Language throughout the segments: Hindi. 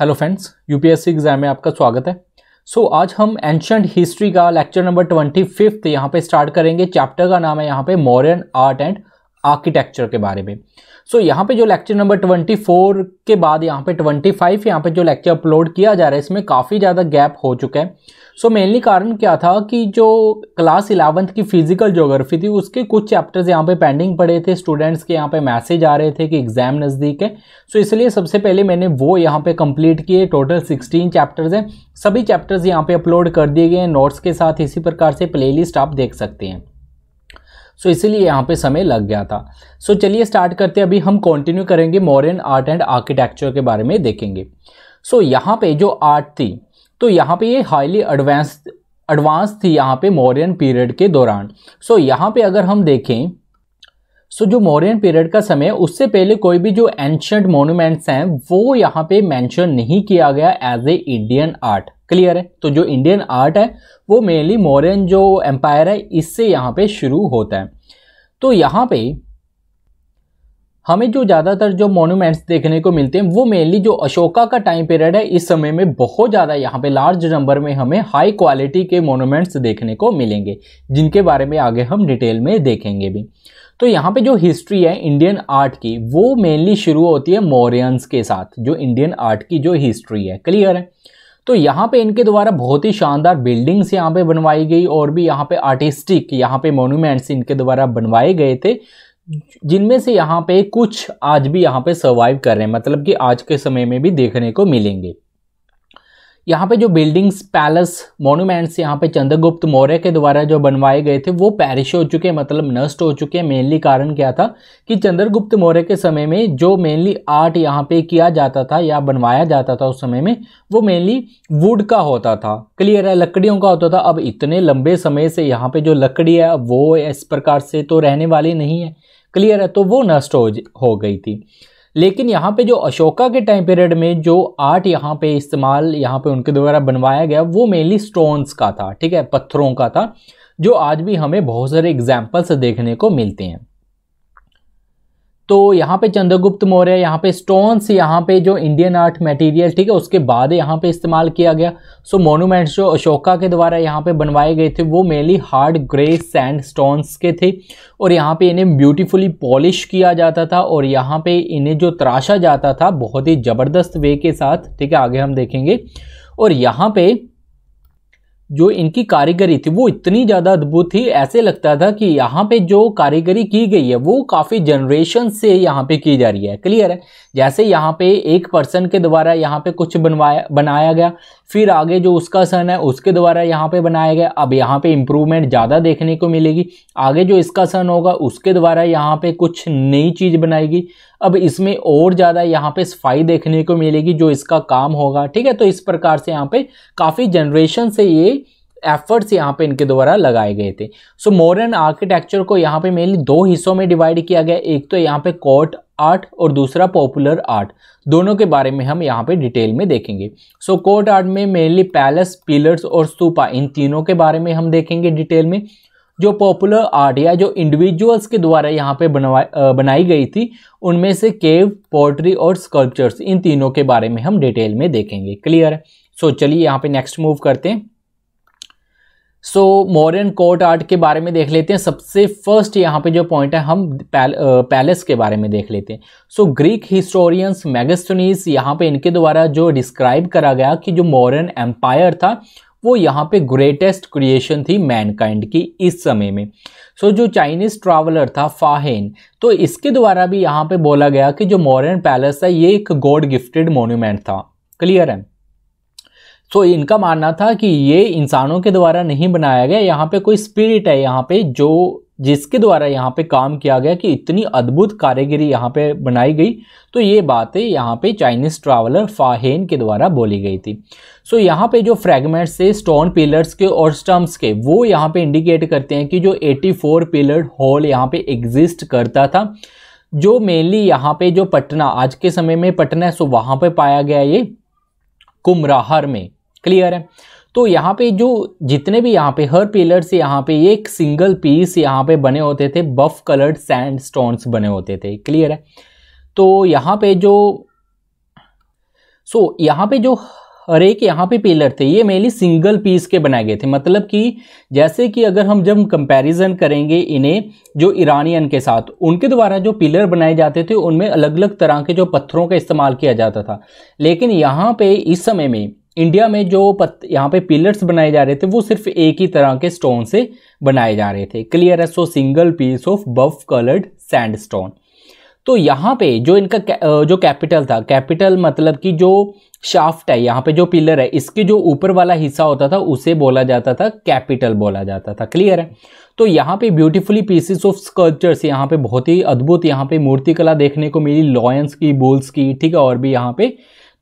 हेलो फ्रेंड्स यूपीएससी एग्जाम में आपका स्वागत है सो so, आज हम एंशंट हिस्ट्री का लेक्चर नंबर ट्वेंटी फिफ्थ यहाँ पे स्टार्ट करेंगे चैप्टर का नाम है यहाँ पे मॉडर्न आर्ट एंड आर्किटेक्चर के बारे में सो so, यहाँ पे जो लेक्चर नंबर 24 के बाद यहाँ पे 25 फाइव यहाँ पे जो लेक्चर अपलोड किया जा रहा है इसमें काफ़ी ज़्यादा गैप हो चुका है सो so, मेनली कारण क्या था कि जो क्लास इलेवंथ की फिजिकल ज्योग्राफी थी उसके कुछ चैप्टर्स यहाँ पे पेंडिंग पड़े थे स्टूडेंट्स के यहाँ पे मैसेज आ रहे थे कि एग्ज़ाम नज़दीक है सो so, इसलिए सबसे पहले मैंने वो यहाँ पे कंप्लीट किए टोटल 16 चैप्टर्स हैं सभी चैप्टर्स यहाँ पे अपलोड कर दिए गए हैं नोट्स के साथ इसी प्रकार से प्ले आप देख सकते हैं सो इसीलिए यहाँ पे समय लग गया था सो चलिए स्टार्ट करते हैं अभी हम कंटिन्यू करेंगे मॉडर्न आर्ट एंड आर्किटेक्चर के बारे में देखेंगे सो यहाँ पे जो आर्ट थी तो यहाँ पे ये हाईली एडवांस एडवांस थी यहाँ पे मॉरियन पीरियड के दौरान सो यहाँ पे अगर हम देखें सो so, जो मॉडर्न पीरियड का समय उससे पहले कोई भी जो एंशंट मोनूमेंट्स हैं वो यहाँ पे मेंशन नहीं किया गया as a Indian art clear है तो जो इंडियन आर्ट है वो मेनली मौर्यन जो एम्पायर है इससे यहाँ पे शुरू होता है तो यहाँ पे हमें जो ज़्यादातर जो मोनूमेंट्स देखने को मिलते हैं वो मेनली जो अशोका का टाइम पीरियड है इस समय में बहुत ज़्यादा यहाँ पे लार्ज नंबर में हमें हाई क्वालिटी के मोनूमेंट्स देखने को मिलेंगे जिनके बारे में आगे हम डिटेल में देखेंगे भी तो यहाँ पे जो हिस्ट्री है इंडियन आर्ट की वो मेनली शुरू होती है मौर्यंस के साथ जो इंडियन आर्ट की जो हिस्ट्री है क्लियर है तो यहाँ पे इनके द्वारा बहुत ही शानदार बिल्डिंग्स यहाँ पे बनवाई गई और भी यहाँ पे आर्टिस्टिक यहाँ पे मोन्यूमेंट्स इनके द्वारा बनवाए गए थे जिनमें से यहाँ पे कुछ आज भी यहाँ पे सर्वाइव कर रहे हैं मतलब कि आज के समय में भी देखने को मिलेंगे यहाँ पे जो बिल्डिंग्स पैलेस मोनूमेंट्स यहाँ पे चंद्रगुप्त मौर्य के द्वारा जो बनवाए गए थे वो पैरिश हो चुके हैं मतलब नष्ट हो चुके हैं मेनली कारण क्या था कि चंद्रगुप्त मौर्य के समय में जो मेनली आर्ट यहाँ पे किया जाता था या बनवाया जाता था उस समय में वो मेनली वुड का होता था क्लियर है लकड़ियों का होता था अब इतने लंबे समय से यहाँ पर जो लकड़ी है वो इस प्रकार से तो रहने वाली नहीं है क्लियर है तो वो नष्ट हो हो गई थी लेकिन यहाँ पे जो अशोका के टाइम पीरियड में जो आर्ट यहाँ पे इस्तेमाल यहाँ पे उनके द्वारा बनवाया गया वो मेनली स्टोन्स का था ठीक है पत्थरों का था जो आज भी हमें बहुत सारे एग्जाम्पल्स देखने को मिलते हैं तो यहाँ पे चंद्रगुप्त मौर्य यहाँ पे स्टोन्स यहाँ पे जो इंडियन आर्ट मटेरियल ठीक है उसके बाद यहाँ पे इस्तेमाल किया गया सो मोनूमेंट्स जो अशोका के द्वारा यहाँ पे बनवाए गए थे वो mainly hard grey sand stones के थे और यहाँ पे इन्हें ब्यूटीफुली पॉलिश किया जाता था और यहाँ पे इन्हें जो तराशा जाता था बहुत ही ज़बरदस्त वे के साथ ठीक है आगे हम देखेंगे और यहाँ पर जो इनकी कारीगरी थी वो इतनी ज़्यादा अद्भुत थी ऐसे लगता था कि यहाँ पे जो कारीगरी की गई है वो काफ़ी जनरेशन से यहाँ पे की जा रही है क्लियर है जैसे यहाँ पे एक पर्सन के द्वारा यहाँ पे कुछ बनवाया बनाया गया फिर आगे जो उसका सन है उसके द्वारा यहाँ पे बनाया गया अब यहाँ पे इम्प्रूवमेंट ज़्यादा देखने को मिलेगी आगे जो इसका सन होगा उसके द्वारा यहाँ पे कुछ नई चीज़ बनाएगी अब इसमें और ज़्यादा यहाँ पे सफाई देखने को मिलेगी जो इसका काम होगा ठीक है तो इस प्रकार से यहाँ पे काफ़ी जनरेशन से ये एफर्ट्स यहाँ पे इनके द्वारा लगाए गए थे सो मॉडर्न आर्किटेक्चर को यहाँ पे मेनली दो हिस्सों में डिवाइड किया गया एक तो यहाँ पे कोर्ट आर्ट और दूसरा पॉपुलर आर्ट दोनों के बारे में हम यहाँ पे डिटेल में देखेंगे सो कोर्ट आर्ट में मेनली पैलेस पिलर्स और स्तूपा इन तीनों के बारे में हम देखेंगे डिटेल में जो पॉपुलर आर्ट या जो इंडिविजुअल्स के द्वारा यहाँ पे बनवा बनाई गई थी उनमें से केव पोट्री और स्कल्पचर्स इन तीनों के बारे में हम डिटेल में देखेंगे क्लियर है सो चलिए यहाँ पे नेक्स्ट मूव करते हैं सो मॉडर्न कोर्ट आर्ट के बारे में देख लेते हैं सबसे फर्स्ट यहाँ पे जो पॉइंट है हम पैलेस के बारे में देख लेते हैं सो ग्रीक हिस्टोरियंस मैगस्थनीस यहाँ पे इनके द्वारा जो डिस्क्राइब करा गया कि जो मॉडर्न एम्पायर था वो यहाँ पे ग्रेटेस्ट क्रिएशन थी मैनकाइंड की इस समय में सो so, जो चाइनीज़ ट्रैवलर था फाहेन तो इसके द्वारा भी यहाँ पे बोला गया कि जो मॉरन पैलेस था ये एक गॉड गिफ्टेड मोन्यूमेंट था क्लियर है सो so, इनका मानना था कि ये इंसानों के द्वारा नहीं बनाया गया यहाँ पे कोई स्पिरिट है यहाँ पे जो जिसके द्वारा यहाँ पे काम किया गया कि इतनी अद्भुत कारीगरी यहाँ पे बनाई गई तो ये बातें यहाँ पे चाइनीज़ ट्रैवलर फाहेन के द्वारा बोली गई थी सो so, यहाँ पे जो फ्रेगमेंट्स थे स्टोन पिलर्स के और स्टम्प्स के वो यहाँ पे इंडिकेट करते हैं कि जो 84 पिलर हॉल यहाँ पे एग्जिस्ट करता था जो मेनली यहाँ पे जो पटना आज के समय में पटना है सो वहाँ पर पाया गया ये कुमराहर में क्लियर है तो यहाँ पे जो जितने भी यहाँ पे हर पिलर से यहाँ पे एक सिंगल पीस यहाँ पे बने होते थे बफ कलर्ड सैंड स्टोन्स बने होते थे क्लियर है तो यहाँ पे जो सो so, यहाँ पे जो हर एक यहाँ पे पिलर थे ये मेनली सिंगल पीस के बनाए गए थे मतलब कि जैसे कि अगर हम जब कंपैरिजन करेंगे इन्हें जो ईरानियन के साथ उनके द्वारा जो पिलर बनाए जाते थे उनमें अलग अलग तरह के जो पत्थरों का इस्तेमाल किया जाता था लेकिन यहाँ पे इस समय में इंडिया में जो पत यहाँ पे पिलर्स बनाए जा रहे थे वो सिर्फ एक ही तरह के स्टोन से बनाए जा रहे थे क्लियर है so single piece of buff coloured sand stone तो यहाँ पे जो इनका जो कैपिटल था कैपिटल मतलब कि जो शाफ्ट है यहाँ पे जो पिलर है इसके जो ऊपर वाला हिस्सा होता था उसे बोला जाता था कैपिटल बोला जाता था क्लियर है तो यहाँ पे ब्यूटीफुली पीसेस ऑफ स्कल्पचर्स यहाँ पे बहुत ही अद्भुत यहाँ पे मूर्तिकला देखने को मिली लॉयंस की बुल्स की ठीक है और भी यहाँ पे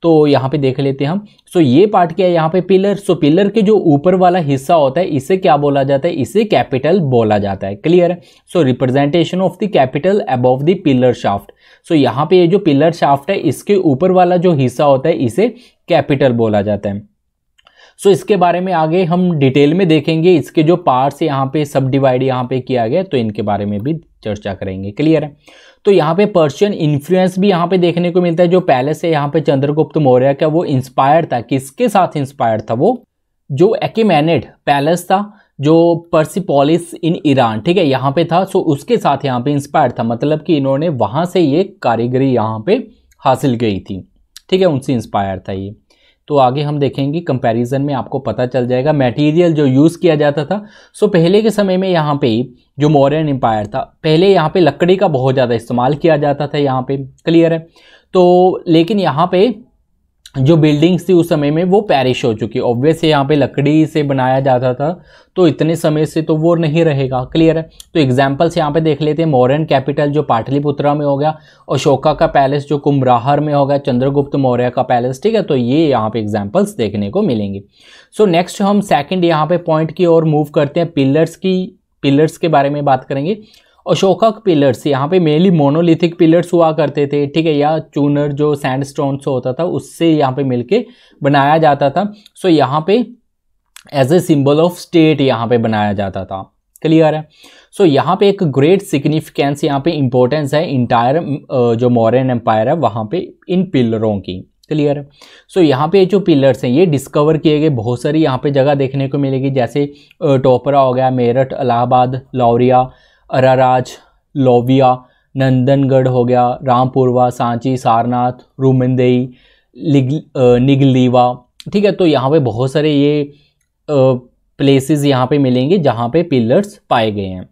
तो यहाँ पे देख लेते हैं हम सो ये पार्ट क्या है यहाँ पे पिलर सो पिलर के जो ऊपर वाला हिस्सा होता है इसे क्या बोला जाता है इसे कैपिटल बोला जाता है क्लियर है so representation of the capital above the pillar shaft so यहाँ पे ये जो पिलर शाफ्ट है इसके ऊपर वाला जो हिस्सा होता है इसे कैपिटल बोला जाता है सो इसके बारे में आगे हम डिटेल में देखेंगे इसके जो पार्ट्स यहाँ पे सब डिवाइड यहाँ पे किया गया तो इनके बारे में भी चर्चा करेंगे क्लियर है तो यहाँ पे पर्शियन इन्फ्लुएंस भी यहाँ पे देखने को मिलता है जो पैलेस है यहाँ पे चंद्रगुप्त मौर्य का वो इंस्पायर था किसके साथ इंस्पायर था वो जो एकेमेनेड पैलेस था जो पर्सिपोलिस इन ईरान ठीक है यहाँ पे था सो उसके साथ यहाँ पे इंस्पायर था मतलब कि इन्होंने वहाँ से ये कारीगरी यहाँ पे हासिल की थी ठीक है उनसे इंस्पायर था ये तो आगे हम देखेंगे कंपैरिजन में आपको पता चल जाएगा मटेरियल जो यूज़ किया जाता था सो पहले के समय में यहाँ पे जो मौर्यन एम्पायर था पहले यहाँ पे लकड़ी का बहुत ज़्यादा इस्तेमाल किया जाता था यहाँ पे क्लियर है तो लेकिन यहाँ पे जो बिल्डिंग्स थी उस समय में वो पैरिश हो चुकी ऑब्वियस है यहाँ पे लकड़ी से बनाया जाता था तो इतने समय से तो वो नहीं रहेगा क्लियर है तो एग्जाम्पल्स यहाँ पे देख लेते हैं मौर्यन कैपिटल जो पाटलिपुत्रा में हो गया अशोका का पैलेस जो कुमराहर में हो गया चंद्रगुप्त मौर्य का पैलेस ठीक है तो ये यहाँ पे एग्जाम्पल्स देखने को मिलेंगे सो so, नेक्स्ट हम सेकेंड यहाँ पे पॉइंट की ओर मूव करते हैं पिलर्स की पिलर्स के बारे में बात करेंगे अशोकक पिलर्स यहाँ पे मेनली मोनोलिथिक पिलर्स हुआ करते थे ठीक है या चूनर जो सैंड से होता था उससे यहाँ पे मिलके बनाया जाता था सो यहाँ पे as a symbol of state यहाँ पे बनाया जाता था क्लियर है सो so, यहाँ पे एक ग्रेट सिग्निफिकेंस यहाँ पे इंपॉर्टेंस है इंटायर जो मॉरन एम्पायर है वहाँ पे इन पिलरों की क्लियर है सो यहाँ पे जो पिलर्स हैं ये डिस्कवर किए गए बहुत सारी यहाँ पे जगह देखने को मिलेगी जैसे टोपरा हो गया मेरठ इलाहाबाद लौरिया अराराज लोविया नंदनगढ़ हो गया रामपुरवा सांची सारनाथ रूमंदई निगलीवा ठीक है तो यहाँ पे बहुत सारे ये प्लेसेस यहाँ पे मिलेंगे जहाँ पे पिलर्स पाए गए हैं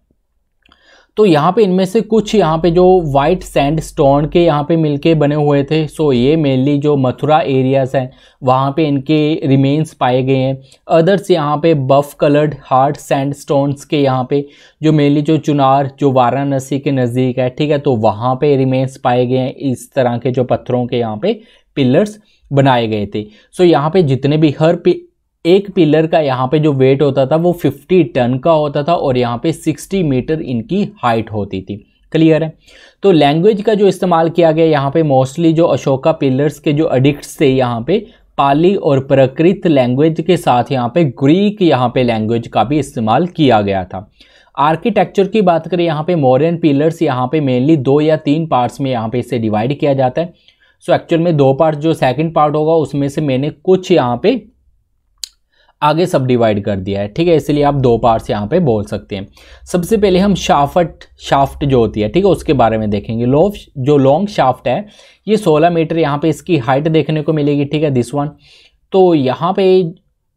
तो यहाँ पे इनमें से कुछ यहाँ पे जो वाइट सैंड स्टोन के यहाँ पे मिलके बने हुए थे सो ये मेनली जो मथुरा एरियाज़ हैं वहाँ पे इनके रिमेन्स पाए गए हैं अदर्स यहाँ पे buff coloured hard sand stones के यहाँ पे जो मेनली जो चुनार जो वाराणसी के नज़दीक है ठीक है तो वहाँ पे रिमेन्स पाए गए हैं इस तरह के जो पत्थरों के यहाँ पे पिलर्स बनाए गए थे सो यहाँ पे जितने भी हर एक पिलर का यहाँ पे जो वेट होता था वो 50 टन का होता था और यहाँ पे 60 मीटर इनकी हाइट होती थी क्लियर है तो लैंग्वेज का जो इस्तेमाल किया गया यहाँ पे मोस्टली जो अशोका पिलर्स के जो अडिक्ट थे यहाँ पे पाली और प्रकृत लैंग्वेज के साथ यहाँ पे ग्रीक यहाँ पे लैंग्वेज का भी इस्तेमाल किया गया था आर्किटेक्चर की बात करें यहाँ पे मॉडर्न पिलर्स यहाँ पे मेनली दो या तीन पार्ट्स में यहाँ पे इसे डिवाइड किया जाता है सो so, एक्चुअल में दो पार्ट जो सेकंड पार्ट होगा उसमें से मैंने कुछ यहाँ पे आगे सब डिवाइड कर दिया है ठीक है इसलिए आप दो पार्ट्स यहाँ पे बोल सकते हैं सबसे पहले हम शाफट शाफ्ट जो होती है ठीक है उसके बारे में देखेंगे लो जो लॉन्ग शाफ्ट है ये 16 मीटर यहाँ पे इसकी हाइट देखने को मिलेगी ठीक है दिस वन तो यहाँ पे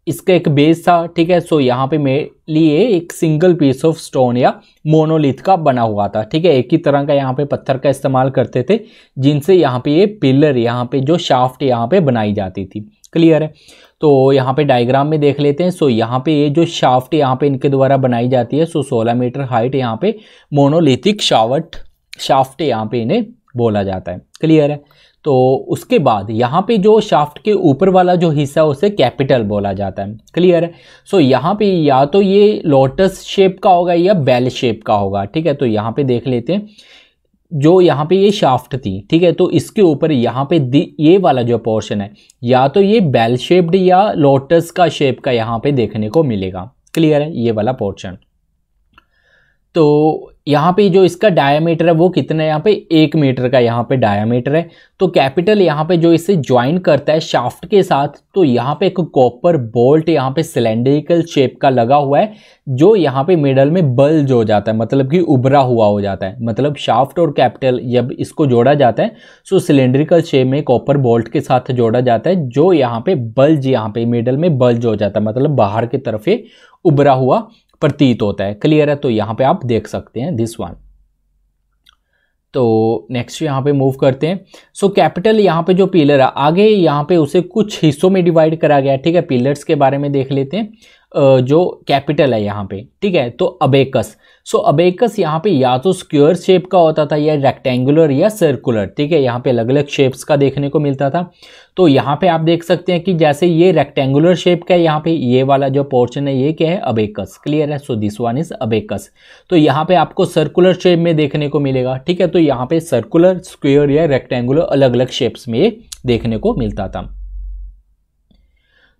इसका एक बेस था ठीक है सो यहाँ पे मेरे लिए एक सिंगल पीस ऑफ स्टोन या मोनोलिथ का बना हुआ था ठीक है एक ही तरह का यहाँ पे पत्थर का इस्तेमाल करते थे जिनसे यहाँ पे ये पिलर यहाँ पे जो शाफ्ट यहाँ पे बनाई जाती थी क्लियर है तो यहाँ पे डायग्राम में देख लेते हैं सो यहाँ पे ये जो शाफ्ट यहाँ पे इनके द्वारा बनाई जाती है सो 16 मीटर हाइट यहाँ पे मोनोलिथिक शावट शाफ्ट यहाँ पे इन्हें बोला जाता है क्लियर है तो उसके बाद यहाँ पे जो शाफ्ट के ऊपर वाला जो हिस्सा उसे कैपिटल बोला जाता है क्लियर है सो so, यहाँ पे या तो ये लोटस शेप का होगा या बेल शेप का होगा ठीक है तो यहाँ पे देख लेते हैं जो यहाँ पे ये शाफ्ट थी ठीक है तो इसके ऊपर यहाँ पे ये वाला जो पोर्शन है या तो ये बेल शेप्ड या लोटस का शेप का यहाँ पे देखने को मिलेगा क्लियर है ये वाला पोर्शन तो यहाँ पे जो इसका डायामीटर है वो कितना है यहाँ पे एक मीटर का यहाँ पे डायामीटर है तो कैपिटल यहाँ पे जो इसे ज्वाइन करता है शाफ्ट के साथ तो यहाँ पे एक कॉपर बोल्ट यहाँ पे सिलेंड्रिकल शेप का लगा हुआ है जो यहाँ पे मिडल में बल्ज हो जाता है मतलब कि उभरा हुआ हो जाता है मतलब शाफ्ट और कैपिटल जब इसको जोड़ा जाता है सो सिलेंड्रिकल शेप में कॉपर बोल्ट के साथ जोड़ा जाता है जो यहाँ पे बल्ज यहाँ पे मिडल में बल्ज हो जाता है मतलब बाहर की तरफ ये उभरा हुआ प्रतीत होता है क्लियर है तो यहाँ पे आप देख सकते हैं दिस वन तो नेक्स्ट यहाँ पे मूव करते हैं सो कैपिटल यहाँ पे जो पिलर है आगे यहाँ पे उसे कुछ हिस्सों में डिवाइड करा गया ठीक है पिलर्स के बारे में देख लेते हैं जो कैपिटल है यहाँ पे ठीक है तो अबेकस सो अबेकस यहाँ पे या तो स्क्वेयर शेप का होता था या रेक्टेंगुलर या सर्कुलर ठीक है यहाँ पे अलग अलग शेप्स का देखने को मिलता था तो यहाँ पे आप देख सकते हैं कि जैसे ये रेक्टेंगुलर शेप का है यहाँ पे ये वाला जो पोर्शन है ये क्या है अबेकस क्लियर है so this one is abacus तो यहाँ पे आपको सर्कुलर शेप में देखने को मिलेगा ठीक है तो यहाँ पे सर्कुलर स्क्वेयर या रेक्टेंगुलर अलग अलग शेप्स में ये देखने को मिलता था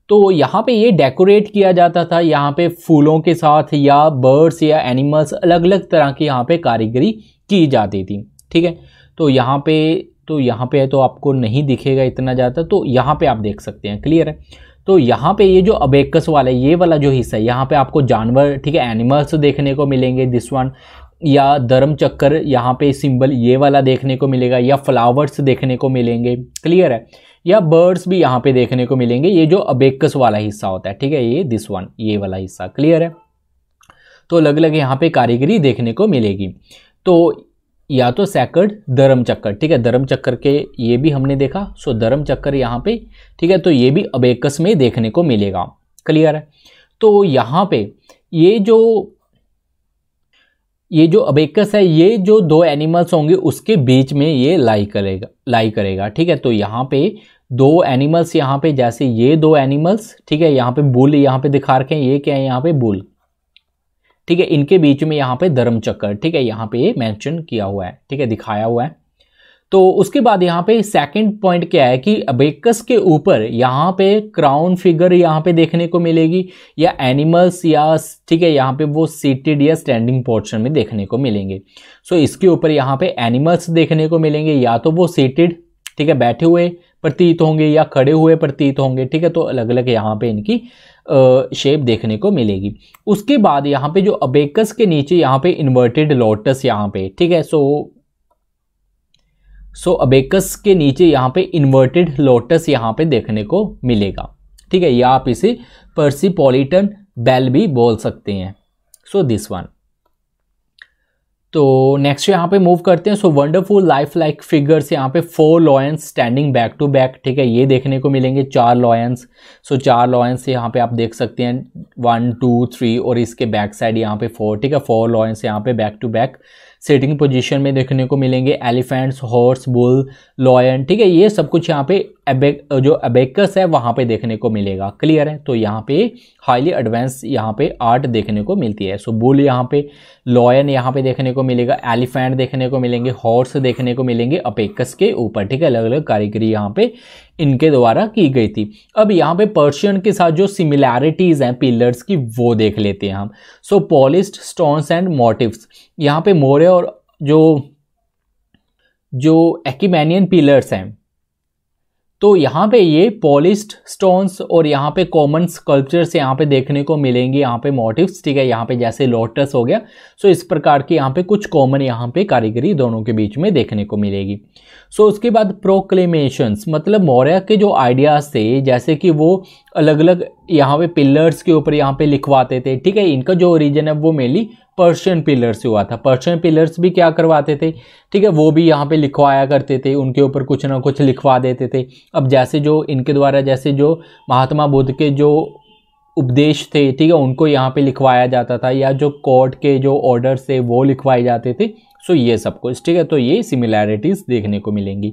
तो यहाँ पे ये डेकोरेट किया जाता था यहाँ पे फूलों के साथ या बर्ड्स या एनिमल्स अलग अलग तरह की यहाँ पे कारीगरी की जाती थी ठीक है तो यहाँ पे तो यहाँ पे तो आपको नहीं दिखेगा इतना ज़्यादा तो यहाँ पे आप देख सकते हैं क्लियर है तो यहाँ पे ये जो अबेकस वाला है ये वाला जो हिस्सा है यहाँ पे आपको जानवर ठीक है एनिमल्स देखने को मिलेंगे दिस वन या धर्म चक्कर यहाँ पे सिंबल ये वाला देखने को मिलेगा या फ्लावर्स देखने को मिलेंगे क्लियर है या बर्ड्स भी यहाँ पे देखने को मिलेंगे ये जो अबेकस वाला हिस्सा होता है ठीक है ये दिस वन ये वाला हिस्सा क्लियर है तो अलग अलग यहाँ पे कारीगरी देखने को मिलेगी तो या तो सैकड़ धर्म चक्कर ठीक है धर्म चक्कर के ये भी हमने देखा सो धर्म चक्कर यहाँ पे ठीक है तो ये भी अबेकस में देखने को मिलेगा क्लियर है तो यहाँ पे ये जो ये जो अबेकस है ये जो दो एनिमल्स होंगे उसके बीच में ये लाई करेगा लाई करेगा ठीक है तो यहाँ पे दो एनिमल्स यहाँ पे जैसे ये दो एनिमल्स ठीक है यहाँ पे बुल यहाँ पे दिखा रखे हैं ये क्या है यहाँ पे बुल ठीक है इनके बीच में यहाँ पे धर्म चक्कर ठीक है यहाँ पे ये मैंशन किया हुआ है ठीक है दिखाया हुआ है तो उसके बाद यहाँ पे सेकंड पॉइंट क्या है कि अबेकस के ऊपर यहाँ पे क्राउन फिगर यहाँ पे देखने को मिलेगी या एनिमल्स या ठीक है यहाँ पे वो सीटेड या स्टैंडिंग पोर्शन में देखने को मिलेंगे सो so, इसके ऊपर यहाँ पे एनिमल्स देखने को मिलेंगे या तो वो सीटेड ठीक है बैठे हुए प्रतीत होंगे या खड़े हुए प्रतीत होंगे ठीक है तो अलग अलग यहाँ पे इनकी शेप देखने को मिलेगी उसके बाद यहाँ पे जो अबेकस के नीचे यहाँ पे इन्वर्टेड लोटस यहाँ पे ठीक है सो सो अबेकस के नीचे यहाँ पे इन्वर्टेड लोटस यहाँ पे देखने को मिलेगा ठीक है या आप इसे पर्सीपोलिटन बेल भी बोल सकते हैं सो दिस वन तो नेक्स्ट यहाँ पे मूव करते हैं so wonderful life like figures यहाँ पे four lions standing back to back ठीक है ये देखने को मिलेंगे चार लॉयंस सो so, चार लॉयंस यहाँ पे आप देख सकते हैं वन टू थ्री और इसके बैक साइड यहाँ पे फोर ठीक है फोर लॉयंस यहाँ पे back to back setting position में देखने को मिलेंगे एलिफेंट्स हॉर्स बुल लॉयन ठीक है ये सब कुछ यहाँ पे एबे जो एबेकस है वहाँ पे देखने को मिलेगा क्लियर है तो यहाँ पे हाईली एडवांस यहाँ पे आर्ट देखने को मिलती है सो बुल यहाँ पे लॉयन यहाँ पे देखने को मिलेगा एलिफेंट देखने को मिलेंगे हॉर्स देखने को मिलेंगे अपेकस के ऊपर ठीक है अलग अलग कारीगरी यहाँ पे इनके द्वारा की गई थी अब यहाँ पे पर्शियन के साथ जो सिमिलैरिटीज़ हैं पिलर्स की वो देख लेते हैं हम so polished stones and motifs यहाँ पे मोरे और जो जो एक्ीमैनियन पिलर्स हैं तो यहाँ पे ये पॉलिस्ड स्टोन्स और यहाँ पे कॉमन स्कल्पचर्स यहाँ पे देखने को मिलेंगे यहाँ पे मोटिव्स ठीक है यहाँ पे जैसे लोटस हो गया सो इस प्रकार के यहाँ पे कुछ कॉमन यहाँ पे कारीगरी दोनों के बीच में देखने को मिलेगी सो उसके बाद प्रोक्लेमेशंस मतलब मौर्य के जो आइडियाज़ थे जैसे कि वो अलग अलग यहाँ पे पिलर्स के ऊपर यहाँ पे लिखवाते थे ठीक है इनका जो ओरिजिन है वो मेनली पर्शियन पिलर्स से हुआ था पर्शियन पिलर्स भी क्या करवाते थे ठीक है वो भी यहाँ पे लिखवाया करते थे उनके ऊपर कुछ ना कुछ लिखवा देते थे अब जैसे जो इनके द्वारा जैसे जो महात्मा बुद्ध के जो उपदेश थे ठीक है उनको यहाँ पे लिखवाया जाता था या जो कोर्ट के जो ऑर्डर्स थे वो लिखवाए जाते थे सो ये सब कुछ ठीक है तो ये सिमिलैरिटीज़ देखने को मिलेंगी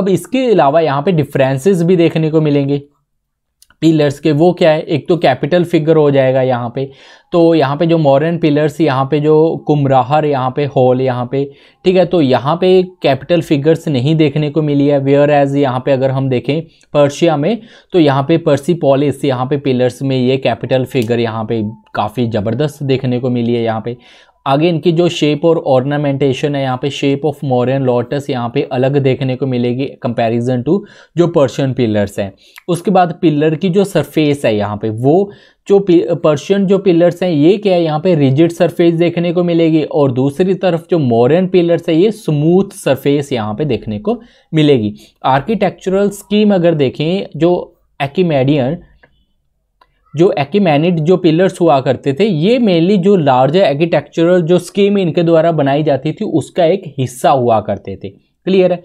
अब इसके अलावा यहाँ पे डिफरेंसेस भी देखने को मिलेंगे पिलर्स के वो क्या है एक तो कैपिटल फिगर हो जाएगा यहाँ पे तो यहाँ पे जो मॉरन पिलर्स यहाँ पे जो कुमराहर यहाँ पे हॉल यहाँ पे ठीक है तो यहाँ पे कैपिटल फिगर्स नहीं देखने को मिली है वेयर एज यहाँ पे अगर हम देखें पर्शिया में तो यहाँ पे पर्सी पॉलिस यहाँ पे पिलर्स में ये कैपिटल फिगर यहाँ पे काफ़ी ज़बरदस्त देखने को मिली है यहाँ पे आगे इनकी जो शेप और ऑर्नामेंटेशन है यहाँ पे शेप ऑफ मॉरन लॉटस यहाँ पे अलग देखने को मिलेगी कंपैरिजन टू जो पर्शियन पिलर्स हैं उसके बाद पिलर की जो सरफेस है यहाँ पे वो जो पर्शियन जो पिलर्स हैं ये क्या है यहाँ पे रिजिड सरफेस देखने को मिलेगी और दूसरी तरफ जो मॉरन पिलर्स है ये स्मूथ सरफेस यहाँ पर देखने को मिलेगी आर्किटेक्चुरल स्कीम अगर देखें जो एक्मेडियन जो एकीमैनिड जो पिलर्स हुआ करते थे ये मेनली जो लार्जर आर्किटेक्चरल जो स्कीम इनके द्वारा बनाई जाती थी उसका एक हिस्सा हुआ करते थे क्लियर है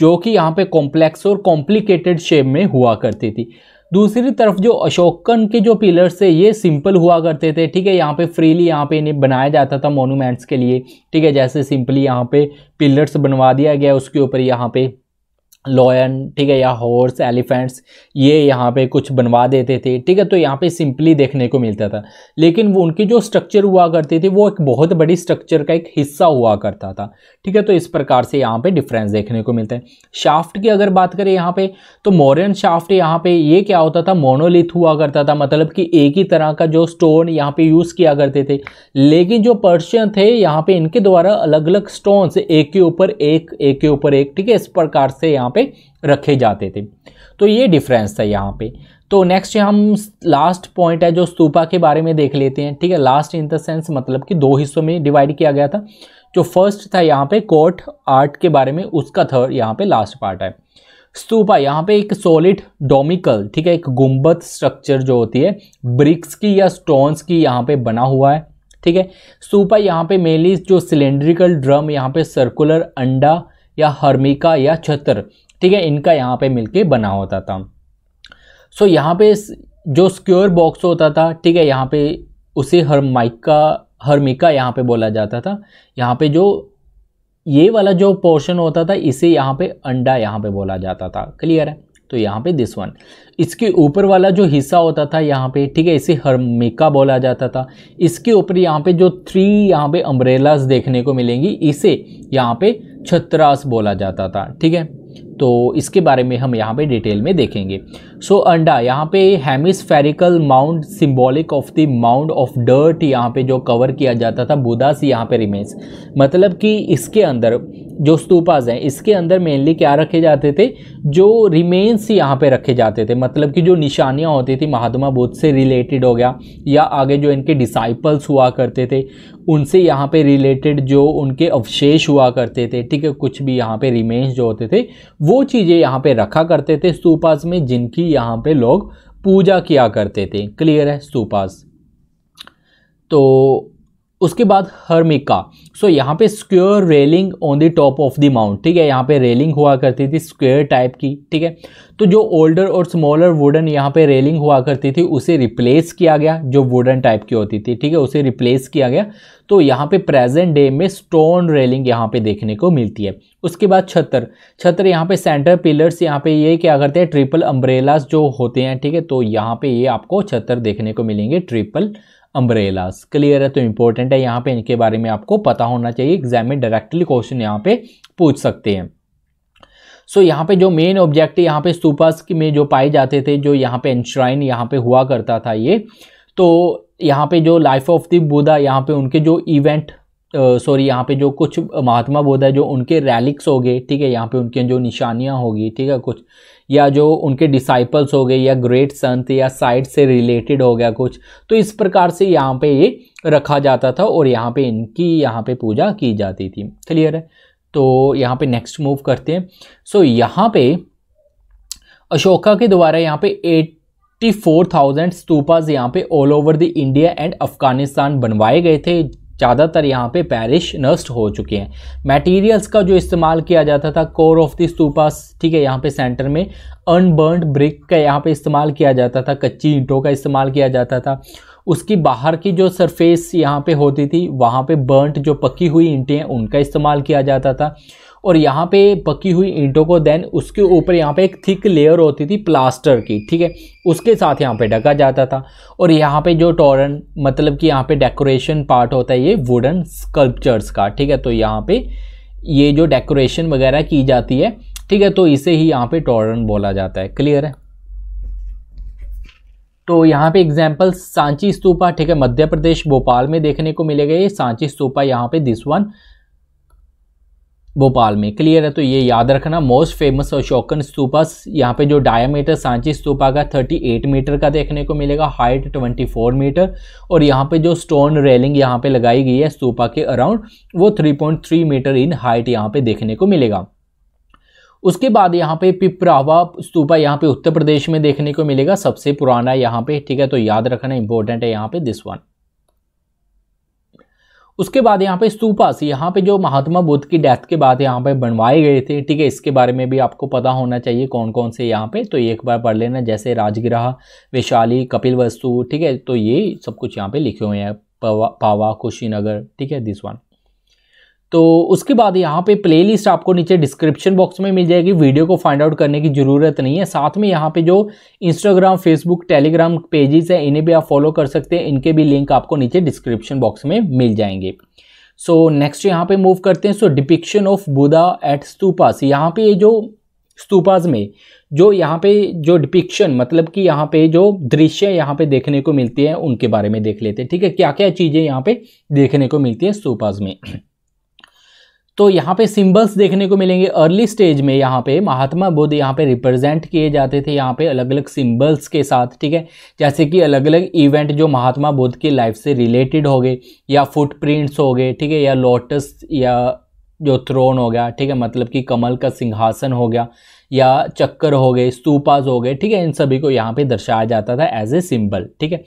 जो कि यहाँ पे कॉम्प्लेक्स और कॉम्प्लिकेटेड शेप में हुआ करती थी दूसरी तरफ जो अशोकन के जो पिलर्स थे ये सिंपल हुआ करते थे ठीक है यहाँ पे फ्रीली यहाँ पे इन्हें बनाया जाता था मोनूमेंट्स के लिए ठीक है जैसे सिंपली यहाँ पे पिलर्स बनवा दिया गया उसके ऊपर यहाँ पे लॉयन ठीक है या हॉर्स एलिफेंट्स ये यहाँ पे कुछ बनवा देते थे ठीक है तो यहाँ पे सिंपली देखने को मिलता था लेकिन वो उनकी जो स्ट्रक्चर हुआ करती थी वो एक बहुत बड़ी स्ट्रक्चर का एक हिस्सा हुआ करता था ठीक है तो इस प्रकार से यहाँ पे डिफरेंस देखने को मिलता है शाफ्ट की अगर बात करें यहाँ पे तो मॉरन शाफ्ट यहाँ पर ये क्या होता था मोनोलिथ हुआ करता था मतलब कि एक ही तरह का जो स्टोन यहाँ पर यूज़ किया करते थे लेकिन जो पर्शियन थे यहाँ पर इनके द्वारा अलग अलग स्टोन्स एक के ऊपर एक एक के ऊपर एक ठीक है इस प्रकार से यहाँ यहाँ पे रखे जाते थे तो ये डिफरेंस था यहाँ पे तो नेक्स्ट हम लास्ट पॉइंट है जो स्तूपा के बारे में देख लेते हैं ठीक है लास्ट इन द सेंस मतलब कि दो हिस्सों में डिवाइड किया गया था जो फर्स्ट था यहाँ पे कोर्ट आर्ट के बारे में उसका थर्ड यहाँ पे लास्ट पार्ट है स्तूपा यहाँ पे एक सॉलिड डोमिकल ठीक है एक गुम्बद स्ट्रक्चर जो होती है ब्रिक्स की या स्टोन्स की यहाँ पे बना हुआ है ठीक है स्तूपा यहाँ पे मेनली जो सिलेंड्रिकल ड्रम यहाँ पे सर्कुलर अंडा या हर्मिका या छतर ठीक है इनका यहाँ पे मिलके बना होता था सो so, यहाँ पे जो स्क्योर बॉक्स होता था ठीक है यहाँ पे उसे हरमाइका हर्मिका यहाँ पे बोला जाता था यहाँ पे जो ये वाला जो पोर्शन होता था इसे यहाँ पे अंडा यहाँ पे बोला जाता था क्लियर है तो यहाँ पे दिस वन इसके ऊपर वाला जो हिस्सा होता था यहाँ पे ठीक है इसे हर्मिका बोला जाता था इसके ऊपर यहाँ पे जो थ्री यहाँ पे अम्ब्रेलास देखने को मिलेंगी इसे यहाँ पे छत्रास बोला जाता था ठीक है तो इसके बारे में हम यहाँ पे डिटेल में देखेंगे सो so, अंडा यहाँ पे hemispherical mount symbolic of the mount of dirt यहाँ पे जो कवर किया जाता था बुदास यहाँ पे रिमेन्स मतलब कि इसके अंदर जो स्तूपाज हैं इसके अंदर मेनली क्या रखे जाते थे जो रिमेन्स यहाँ पे रखे जाते थे मतलब कि जो निशानियाँ होती थी महात्मा बुद्ध से रिलेटेड हो गया या आगे जो इनके डिसाइपल्स हुआ करते थे उनसे यहाँ पे रिलेटेड जो उनके अवशेष हुआ करते थे ठीक है कुछ भी यहाँ पे रिमेन्स जो होते थे वो चीज़ें यहाँ पे रखा करते थे स्तूपास में जिनकी यहाँ पे लोग पूजा किया करते थे क्लियर है स्तूपास तो उसके बाद हर्मिका सो so, यहाँ पे secure railing on the top of the mount ठीक है यहाँ पे रेलिंग हुआ करती थी स्क्वेयर टाइप की ठीक है तो जो ओल्डर और स्मॉलर वुडन यहाँ पे रेलिंग हुआ करती थी उसे रिप्लेस किया गया जो वुडन टाइप की होती थी ठीक है उसे रिप्लेस किया गया तो यहाँ पे प्रेजेंट डे में स्टोन रेलिंग यहाँ पे देखने को मिलती है उसके बाद छतर छतर यहाँ पे सेंटर पिलर्स यहाँ पे ये क्या करते हैं ट्रिपल अम्ब्रेलाज जो होते हैं ठीक है तो यहाँ पे ये आपको छतर देखने को मिलेंगे ट्रिपल अम्ब्रेलास क्लियर है तो इंपॉर्टेंट है यहाँ पे इनके बारे में आपको पता होना चाहिए एग्जाम में डायरेक्टली क्वेश्चन यहाँ पे पूछ सकते हैं सो so, यहाँ पे जो मेन ऑब्जेक्ट यहाँ पे सुपर्स में जो पाए जाते थे जो यहाँ पे एंश्राइन यहाँ पे हुआ करता था ये तो यहाँ पे जो लाइफ ऑफ द बुद्धा यहाँ पे उनके जो इवेंट सॉरी यहाँ पे जो कुछ महात्मा बुद्ध है जो उनके रैलिक्स हो गए ठीक है यहाँ पे उनके जो निशानियाँ होगी ठीक है कुछ या जो उनके डिसाइपल्स हो गए या ग्रेट संत या साइड से रिलेटेड हो गया कुछ तो इस प्रकार से यहाँ पे ये रखा जाता था और यहाँ पे इनकी यहाँ पे पूजा की जाती थी क्लियर है तो यहाँ पे नेक्स्ट मूव करते हैं सो so, यहाँ पे अशोका के द्वारा यहाँ पे फोर थाउजेंड स्तूपाज यहाँ पे all over the India and Afghanistan बनवाए गए थे ज़्यादातर यहाँ पे पैरिश नष्ट हो चुके हैं मटेरियल्स का जो इस्तेमाल किया जाता था कोर ऑफ द स्तूपास ठीक है यहाँ पे सेंटर में अनबर्न ब्रिक का यहाँ पे इस्तेमाल किया जाता था कच्ची ईंटों का इस्तेमाल किया जाता था उसकी बाहर की जो सरफेस यहाँ पे होती थी वहाँ पे बर्नड जो पकी हुई ईंटें हैं उनका इस्तेमाल किया जाता था और यहाँ पे पकी हुई ईंटों को देन उसके ऊपर यहाँ पे एक थिक लेयर होती थी प्लास्टर की ठीक है उसके साथ यहाँ पे ढका जाता था और यहाँ पे जो टोरन मतलब कि यहाँ पे डेकोरेशन पार्ट होता है ये वुडन स्कल्पचर्स का ठीक है तो यहाँ पे ये जो डेकोरेशन वगैरह की जाती है ठीक है तो इसे ही यहाँ पे टोरन बोला जाता है क्लियर है तो यहाँ पे एग्जाम्पल सांची स्तूपा ठीक है मध्य प्रदेश भोपाल में देखने को मिलेगा ये सांची स्तूपा यहाँ पे दिस वन भोपाल में क्लियर है तो ये याद रखना मोस्ट फेमस अशोकन स्तूपा यहाँ पे जो डायामीटर सांची स्तूपा का 38 मीटर का देखने को मिलेगा हाइट 24 मीटर और यहाँ पे जो स्टोन रेलिंग यहाँ पे लगाई गई है स्तूपा के अराउंड वो 3.3 मीटर इन हाइट यहाँ पे देखने को मिलेगा उसके बाद यहाँ पे पिपरावा स्तूपा यहाँ पे उत्तर प्रदेश में देखने को मिलेगा सबसे पुराना यहाँ पे ठीक है तो याद रखना इंपॉर्टेंट है यहाँ पे दिस वन उसके बाद यहाँ पे स्तूपास यहाँ पे जो महात्मा बुद्ध की डेथ के बाद यहाँ पे बनवाए गए थे ठीक है इसके बारे में भी आपको पता होना चाहिए कौन कौन से यहाँ पे तो ये एक बार पढ़ लेना जैसे राजगृह वैशाली कपिल वस्तु ठीक है तो ये सब कुछ यहाँ पे लिखे हुए हैं पावा कुशीनगर ठीक है दिस वन तो उसके बाद यहाँ पे प्लेलिस्ट आपको नीचे डिस्क्रिप्शन बॉक्स में मिल जाएगी वीडियो को फाइंड आउट करने की ज़रूरत नहीं है साथ में यहाँ पे जो इंस्टाग्राम फेसबुक टेलीग्राम पेजेस हैं इन्हें भी आप फॉलो कर सकते हैं इनके भी लिंक आपको नीचे डिस्क्रिप्शन बॉक्स में मिल जाएंगे सो नेक्स्ट यहाँ पे मूव करते हैं so depiction of Buddha at stupas यहाँ पे जो स्तूपाज में जो यहाँ पे जो डिपिक्शन मतलब कि यहाँ पे जो दृश्य यहाँ पे देखने को मिलती है उनके बारे में देख लेते हैं ठीक है क्या क्या चीज़ें यहाँ पे देखने को मिलती है स्तूपाज में तो यहाँ पे सिंबल्स देखने को मिलेंगे अर्ली स्टेज में यहाँ पे महात्मा बुद्ध यहाँ पे रिप्रेजेंट किए जाते थे यहाँ पे अलग अलग सिंबल्स के साथ ठीक है जैसे कि अलग अलग इवेंट जो महात्मा बुद्ध की लाइफ से रिलेटेड हो गए या फुटप्रिंट्स हो गए ठीक है या लोटस या जो थ्रोन हो गया ठीक है मतलब कि कमल का सिंहासन हो गया या चक्कर हो गए स्तूपाज हो गए ठीक है इन सभी को यहाँ पे दर्शाया जाता था एज ए सिंबल ठीक है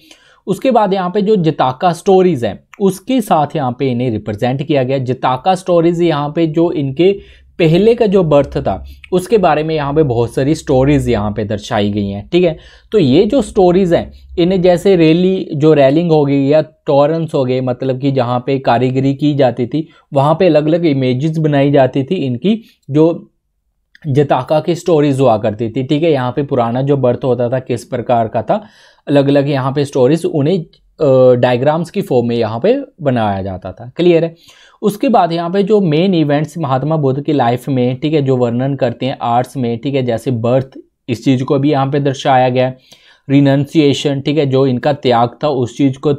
उसके बाद यहाँ पे जो जिताका स्टोरीज़ हैं उसके साथ यहाँ पे इन्हें रिप्रेजेंट किया गया जिताका स्टोरीज यहाँ पे जो इनके पहले का जो बर्थ था उसके बारे में यहाँ पे बहुत सारी स्टोरीज यहाँ पे दर्शाई गई हैं ठीक है तो ये जो स्टोरीज हैं इन्हें जैसे रैली जो रैलिंग हो गई या टॉरेंस हो गए मतलब कि जहाँ पे कारीगरी की जाती थी वहाँ पे अलग अलग इमेजेस बनाई जाती थी इनकी जो जताका की स्टोरीज हुआ करती थी ठीक है यहाँ पे पुराना जो बर्थ होता था किस प्रकार का था अलग अलग यहाँ पे स्टोरीज उन्हें डायग्राम्स की फॉर्म में यहाँ पे बनाया जाता था क्लियर है उसके बाद यहाँ पे जो मेन इवेंट्स महात्मा बुद्ध की लाइफ में ठीक है जो वर्णन करते हैं आर्ट्स में ठीक है जैसे बर्थ इस चीज़ को भी यहाँ पे दर्शाया गया है रिनंसिएशन ठीक है जो इनका त्याग था उस चीज़ को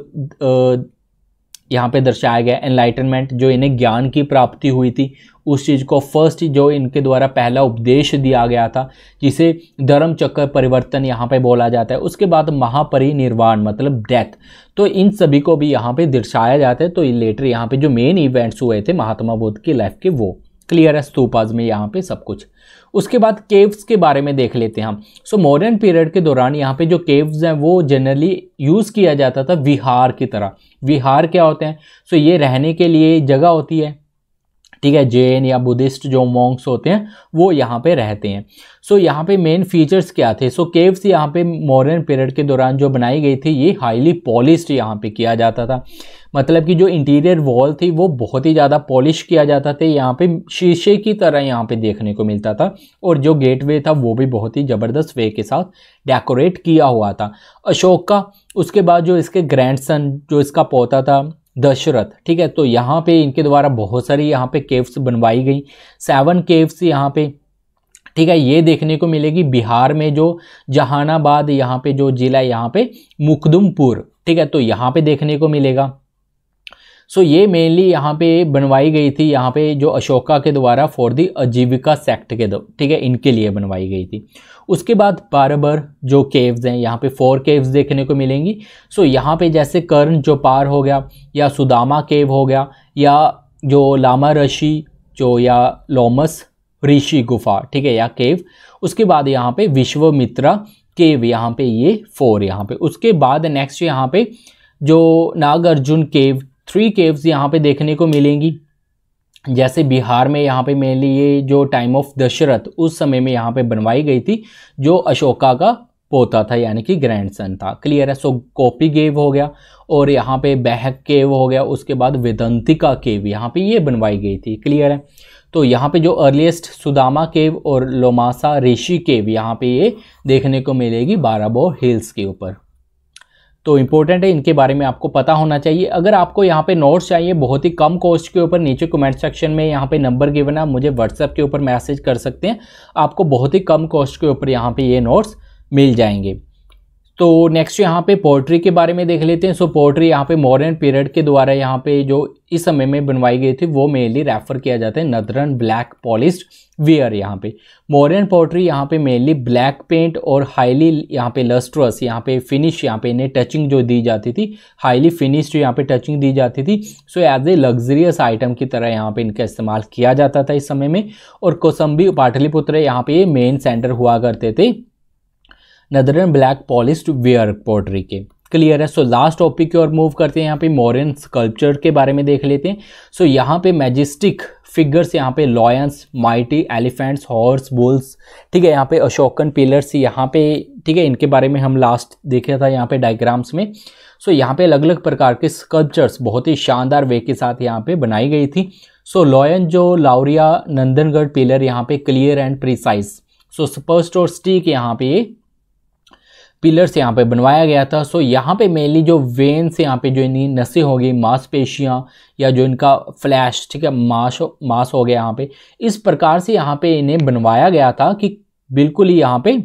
यहाँ पे दर्शाया गया एनलाइटनमेंट जो इन्हें ज्ञान की प्राप्ति हुई थी उस चीज़ को फर्स्ट जो इनके द्वारा पहला उपदेश दिया गया था जिसे धर्म चक्र परिवर्तन यहाँ पे बोला जाता है उसके बाद महापरिनिर्वाण मतलब डेथ तो इन सभी को भी यहाँ पे दर्शाया जाता है तो लेटर यहाँ पे जो मेन इवेंट्स हुए थे महात्मा बुद्ध की लाइफ के वो क्लियर है स्तूपाज में यहाँ पे सब कुछ उसके बाद केव्स के बारे में देख लेते हैं हम सो मॉडर्न पीरियड के दौरान यहाँ पे जो केव्स हैं वो जनरली यूज़ किया जाता था विहार की तरह विहार क्या होते हैं सो ये रहने के लिए जगह होती है ठीक है जैन या बुद्धिस्ट जो मॉन्क्स होते हैं वो यहाँ पे रहते हैं सो so, यहाँ पे मेन फीचर्स क्या थे सो so, केव्स यहाँ पे मॉडर्न पीरियड के दौरान जो बनाई गई थी ये हाईली पॉलिश यहाँ पे किया जाता था मतलब कि जो इंटीरियर वॉल थी वो बहुत ही ज़्यादा पॉलिश किया जाता था यहाँ पे शीशे की तरह यहाँ पे देखने को मिलता था और जो गेटवे था वो भी बहुत ही ज़बरदस्त वे के साथ डेकोरेट किया हुआ था अशोक का उसके बाद जो इसके ग्रैंड जो इसका पोता था दशरथ ठीक है तो यहाँ पे इनके द्वारा बहुत सारी यहाँ पे केव्स बनवाई गई सेवन केव्स यहाँ पे ठीक है ये देखने को मिलेगी बिहार में जो जहानाबाद यहाँ पे जो ज़िला यहाँ पे मुखदुमपुर ठीक है तो यहाँ पे देखने को मिलेगा सो ये मेनली यहाँ पे बनवाई गई थी यहाँ पे जो अशोका के द्वारा फॉर दी आजीविका सेक्ट के ठीक है इनके लिए बनवाई गई थी उसके बाद बारबर जो केव्स हैं यहाँ पे फोर केव्स देखने को मिलेंगी सो यहाँ पे जैसे कर्ण जो पार हो गया या सुदामा केव हो गया या जो लामा ऋषि जो या लोमस ऋषि गुफा ठीक है या केव उसके बाद यहाँ पे विश्वमित्रा केव यहाँ पे ये फोर यहाँ पे उसके बाद नेक्स्ट यहाँ पे जो नागार्जुन केव थ्री केव्स यहाँ पे देखने को मिलेंगी जैसे बिहार में यहाँ पे मेनली ये जो टाइम ऑफ दशरथ उस समय में यहाँ पे बनवाई गई थी जो अशोका का पोता था यानी कि ग्रैंडसन था क्लियर है सो कॉपी केव हो गया और यहाँ पे बहक केव हो गया उसके बाद वेदंतिका केव यहाँ पे ये बनवाई गई थी क्लियर है तो यहाँ पे जो अर्लीस्ट सुदामा केव और लोमासा ऋषि केव यहाँ पे ये देखने को मिलेगी बाराबो हिल्स के ऊपर तो इंपॉर्टेंट है इनके बारे में आपको पता होना चाहिए अगर आपको यहाँ पे नोट्स चाहिए बहुत ही कम कॉस्ट के ऊपर नीचे कमेंट सेक्शन में यहाँ पे नंबर गिवन है मुझे व्हाट्सएप के ऊपर मैसेज कर सकते हैं आपको बहुत ही कम कॉस्ट के ऊपर यहाँ पे ये नोट्स मिल जाएंगे तो नेक्स्ट यहाँ पे पोइट्री के बारे में देख लेते हैं सो पोइट्री यहाँ पे मॉडर्न पीरियड के द्वारा यहाँ पे जो इस समय में बनवाई गई थी वो मेनली रेफर किया जाता है नदरन ब्लैक पॉलिश वेयर यहाँ पे मॉडर्न पोइट्री यहाँ पे मेनली ब्लैक पेंट और हाईली यहाँ पे लस्ट्रस यहाँ पे फिनिश यहाँ पे इन्हें टचिंग जो दी जाती थी हाईली फिनिश्ड यहाँ पे टचिंग दी जाती थी so as a luxurious item की तरह यहाँ पे इनका इस्तेमाल किया जाता था इस समय में और कोसम्बी पाटलिपुत्र यहाँ पे मेन सेंटर हुआ करते थे northern and black polished ware pottery के क्लियर है सो लास्ट टॉपिक की ओर मूव करते हैं यहाँ पे मॉरन स्कल्पचर के बारे में देख लेते हैं सो so, यहाँ पे मैजिस्टिक फिगर्स यहाँ पे lions mighty elephants horse bulls ठीक है यहाँ पे अशोकन पिलर्स यहाँ पे ठीक है इनके बारे में हम लास्ट देखा था यहाँ पे डायग्राम्स में सो so, यहाँ पे अलग अलग प्रकार के स्कल्पचर्स बहुत ही शानदार वे के साथ यहाँ पे बनाई गई थी सो so, लॉयन जो लाउरिया नंदनगढ़ पिलर यहाँ पे क्लियर एंड प्रिसाइज सो स्पष्ट और स्टीक यहाँ पे पिलर्स यहाँ पे बनवाया गया था सो यहाँ पे मेनली जो वेन्स यहाँ पे जो इनकी नसें होगी मांसपेशियाँ या जो इनका फ्लैश ठीक है मांस मांस हो गया यहाँ पे इस प्रकार से यहाँ पे इन्हें बनवाया गया था कि बिल्कुल ही यहाँ पे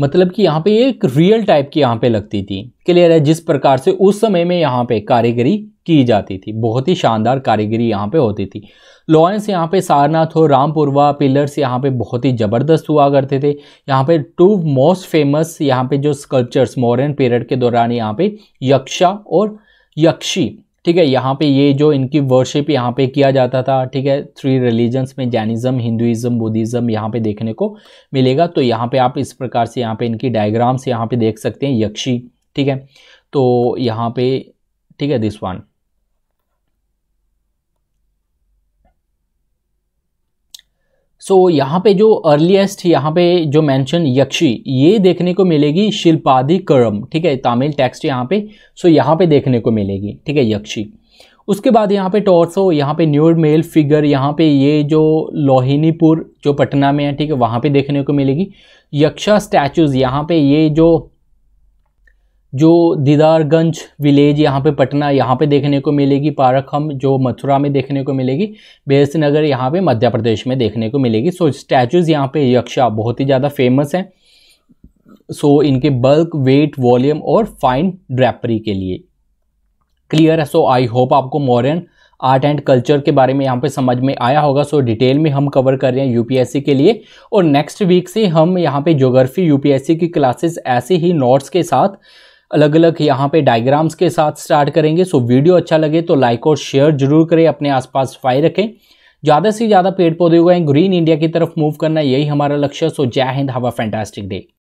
मतलब कि यहाँ पे एक रियल टाइप की यहाँ पे लगती थी क्लियर है जिस प्रकार से उस समय में यहाँ पे कारीगरी की जाती थी बहुत ही शानदार कारीगरी यहाँ पे होती थी लॉयंस यहाँ पे सारनाथ हो रामपुरवा पिलर्स यहाँ पे बहुत ही ज़बरदस्त हुआ करते थे यहाँ पे टू मोस्ट फेमस यहाँ पे जो स्कल्पचर्स मॉडर्न पीरियड के दौरान यहाँ पे यक्षा और यक्षी ठीक है यहाँ पे ये जो इनकी वर्शिप यहाँ पे किया जाता था ठीक है थ्री रिलीजन्स में जैनिज़्म हिंदुज़म बुद्धिज़्म यहाँ पे देखने को मिलेगा तो यहाँ पे आप इस प्रकार से यहाँ पे इनकी डायग्राम्स यहाँ पे देख सकते हैं यक्षी ठीक है तो यहाँ पे ठीक है दिस वन सो so, यहाँ पे जो अर्लीस्ट यहाँ पे जो मेंशन यक्षी ये देखने को मिलेगी शिल्पादि करम ठीक है तमिल टेक्स्ट यहाँ पे सो so, यहाँ पे देखने को मिलेगी ठीक है यक्षी उसके बाद यहाँ पे टॉर्सो यहाँ पे न्यूड मेल फिगर यहाँ पे ये जो लोहिनीपुर जो पटना में है ठीक है वहाँ पे देखने को मिलेगी यक्षा स्टैचूज़ यहाँ पे ये जो जो दीदारगंज विलेज यहाँ पे पटना यहाँ पे देखने को मिलेगी हम जो मथुरा में देखने को मिलेगी बेस नगर यहाँ पे मध्य प्रदेश में देखने को मिलेगी सो स्टैचूज़ यहाँ पे यक्षा बहुत ही ज़्यादा फेमस हैं सो इनके बल्क वेट वॉल्यूम और फाइन ड्रैपरी के लिए क्लियर है सो आई होप आपको मॉडर्न आर्ट एंड कल्चर के बारे में यहाँ पे समझ में आया होगा सो so, डिटेल में हम कवर कर रहे हैं यूपीएससी के लिए और नेक्स्ट वीक से हम यहाँ पे ज्योग्राफी यूपीएससी की क्लासेस ऐसे ही नोट्स के साथ अलग अलग यहाँ पे डायग्राम्स के साथ स्टार्ट करेंगे सो वीडियो अच्छा लगे तो लाइक और शेयर जरूर करें अपने आसपास फाई रखें ज़्यादा से ज़्यादा पेड़ पौधे उगाएं ग्रीन इंडिया की तरफ मूव करना यही हमारा लक्ष्य सो जय हिंद हैव अ फैंटास्टिक डे